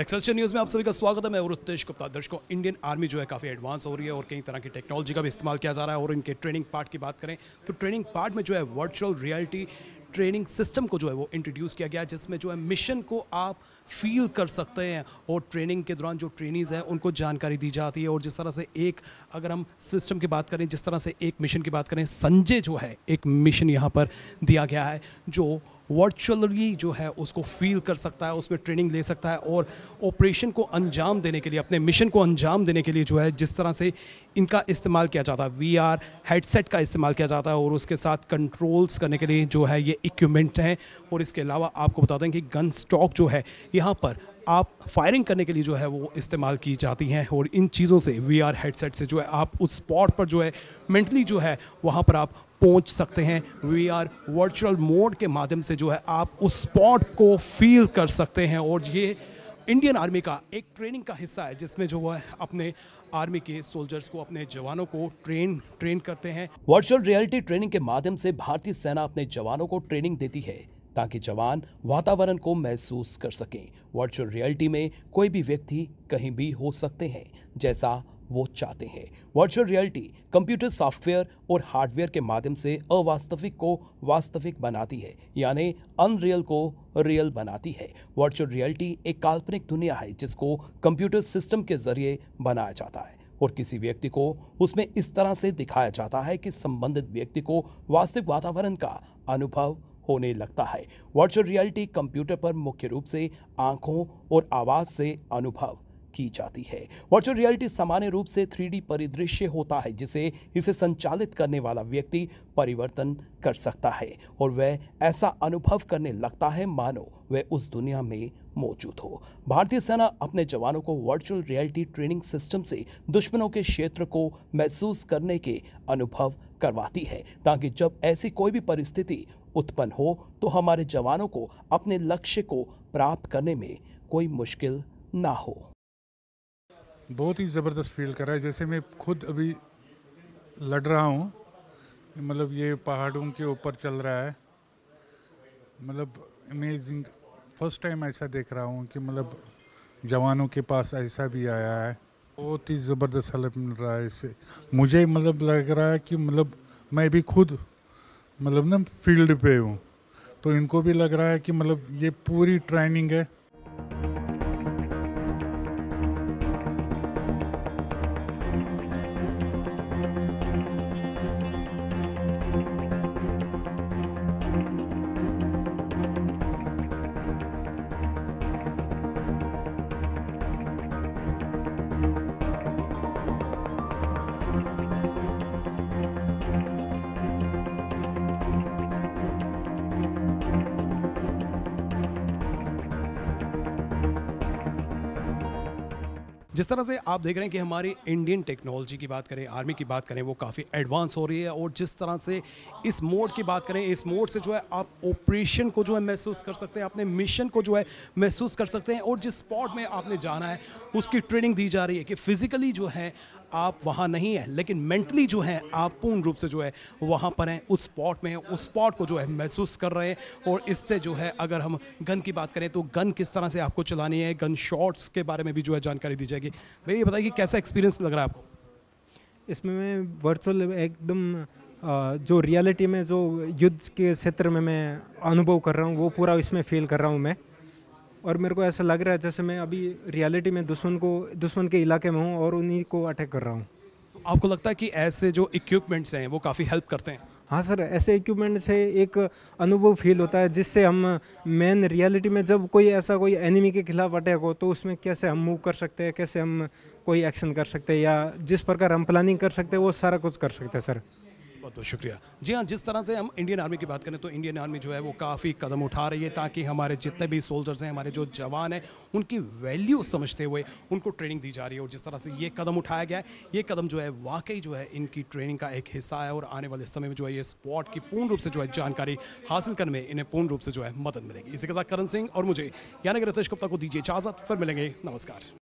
एक्सेलशन news में आप सभी का स्वागत है मैं रुतेश गुप्ता दर्शकों इंडियन आर्मी जो है काफ़ी एडवांस हो रही है और कई तरह की टेक्नोलॉजी का भी इस्तेमाल किया जा रहा है और इनके ट्रेनिंग पार्ट की बात करें तो ट्रेनिंग पार्ट में जो है वर्चुअल रियलिटी ट्रेनिंग सिस्टम को जो है वो इंट्रोड्यूस किया गया जिसमें जो है मिशन को आप फील कर सकते हैं और ट्रेनिंग के दौरान जो ट्रेनिंग हैं उनको जानकारी दी जाती है और जिस तरह से एक अगर हम सिस्टम की बात करें जिस तरह से एक मिशन की बात करें संजय जो है एक मिशन यहाँ पर दिया गया है जो वर्चुअली जो है उसको फील कर सकता है उसमें ट्रेनिंग ले सकता है और ऑपरेशन को अंजाम देने के लिए अपने मिशन को अंजाम देने के लिए जो है जिस तरह से इनका इस्तेमाल किया जाता है वी हेडसेट का इस्तेमाल किया जाता है और उसके साथ कंट्रोल्स करने के लिए जो है ये इक्विपमेंट हैं और इसके अलावा आपको बता दें कि गन स्टॉक जो है यहाँ पर आप फायरिंग करने के लिए जो है वो इस्तेमाल की जाती हैं और इन चीज़ों से वी हेडसेट से जो है आप उस स्पॉट पर जो है मेंटली जो है वहाँ पर आप पहुँच सकते हैं वी आर वर्चुअल मोड के माध्यम से जो है आप उस स्पॉट को फील कर सकते हैं और ये इंडियन आर्मी का एक ट्रेनिंग का हिस्सा है जिसमें जो है अपने आर्मी के सोल्जर्स को अपने जवानों को ट्रेन ट्रेन करते हैं वर्चुअल रियलिटी ट्रेनिंग के माध्यम से भारतीय सेना अपने जवानों को ट्रेनिंग देती है ताकि जवान वातावरण को महसूस कर सकें वर्चुअल रियलिटी में कोई भी व्यक्ति कहीं भी हो सकते हैं जैसा वो चाहते हैं वर्चुअल रियलिटी कंप्यूटर सॉफ्टवेयर और हार्डवेयर के माध्यम से अवास्तविक को वास्तविक बनाती है यानी अनरियल को रियल बनाती है वर्चुअल रियलिटी एक काल्पनिक दुनिया है जिसको कंप्यूटर सिस्टम के जरिए बनाया जाता है और किसी व्यक्ति को उसमें इस तरह से दिखाया जाता है कि संबंधित व्यक्ति को वास्तविक वातावरण का अनुभव होने लगता है वर्चुअल रियलिटी कंप्यूटर पर मुख्य रूप से आंखों और आवाज़ से अनुभव की जाती है वर्चुअल रियलिटी सामान्य रूप से थ्री परिदृश्य होता है जिसे इसे संचालित करने वाला व्यक्ति परिवर्तन कर सकता है और वह ऐसा अनुभव करने लगता है मानो वह उस दुनिया में मौजूद हो भारतीय सेना अपने जवानों को वर्चुअल रियलिटी ट्रेनिंग सिस्टम से दुश्मनों के क्षेत्र को महसूस करने के अनुभव करवाती है ताकि जब ऐसी कोई भी परिस्थिति उत्पन्न हो तो हमारे जवानों को अपने लक्ष्य को प्राप्त करने में कोई मुश्किल ना हो बहुत ही ज़बरदस्त फील कर रहा है जैसे मैं खुद अभी लड़ रहा हूँ मतलब ये पहाड़ों के ऊपर चल रहा है मतलब अमेजिंग फर्स्ट टाइम ऐसा देख रहा हूँ कि मतलब जवानों के पास ऐसा भी आया है बहुत ही ज़बरदस्त हेल्प मिल रहा है इससे मुझे मतलब लग रहा है कि मतलब मैं भी खुद मतलब ना फील्ड पे हूँ तो इनको भी लग रहा है कि मतलब ये पूरी ट्रेनिंग है जिस तरह से आप देख रहे हैं कि हमारी इंडियन टेक्नोलॉजी की बात करें आर्मी की बात करें वो काफ़ी एडवांस हो रही है और जिस तरह से इस मोड की बात करें इस मोड से जो है आप ऑपरेशन को जो है महसूस कर सकते हैं अपने मिशन को जो है महसूस कर सकते हैं और जिस स्पॉट में आपने जाना है उसकी ट्रेनिंग दी जा रही है कि फिज़िकली जो है आप वहाँ नहीं हैं लेकिन मेंटली जो है आप पूर्ण रूप से जो है वहाँ पर हैं उस स्पॉट में उस स्पॉट को जो है महसूस कर रहे हैं और इससे जो है अगर हम गन की बात करें तो गन किस तरह से आपको चलानी है गन शॉट्स के बारे में भी जो है जानकारी दी जाएगी कि भैया ये बताइए कैसा एक्सपीरियंस लग रहा है आपको इसमें मैं वर्चुअल एकदम जो रियलिटी में जो युद्ध के क्षेत्र में मैं अनुभव कर रहा हूँ वो पूरा इसमें फील कर रहा हूँ मैं और मेरे को ऐसा लग रहा है जैसे मैं अभी रियलिटी में दुश्मन को दुश्मन के इलाके में हूँ और उन्हीं को अटैक कर रहा हूँ तो आपको लगता है कि ऐसे जो इक्विपमेंट्स हैं वो काफ़ी हेल्प करते हैं हाँ सर ऐसे इक्विपमेंट से एक अनुभव फील होता है जिससे हम मेन रियलिटी में जब कोई ऐसा कोई एनिमी के खिलाफ अटैक हो तो उसमें कैसे हम मूव कर सकते हैं कैसे हम कोई एक्शन कर सकते हैं या जिस प्रकार हम प्लानिंग कर सकते हैं वो सारा कुछ कर सकते हैं सर बहुत बहुत शुक्रिया जी हाँ जिस तरह से हम इंडियन आर्मी की बात करें तो इंडियन आर्मी जो है वो काफ़ी कदम उठा रही है ताकि हमारे जितने भी सोल्जर्स हैं हमारे जो जवान हैं उनकी वैल्यू समझते हुए उनको ट्रेनिंग दी जा रही है और जिस तरह से ये कदम उठाया गया है ये कदम जो है वाकई जो है इनकी ट्रेनिंग का एक हिस्सा है और आने वाले समय में जो है ये स्पॉट की पूर्ण रूप से जो है जानकारी हासिल करने में इन्हें पूर्ण रूप से जो है मदद मिलेगी इसी के साथ करण सिंह और मुझे यानी कि रितेश गुप्ता को दीजिए इजाज़त फिर मिलेंगे नमस्कार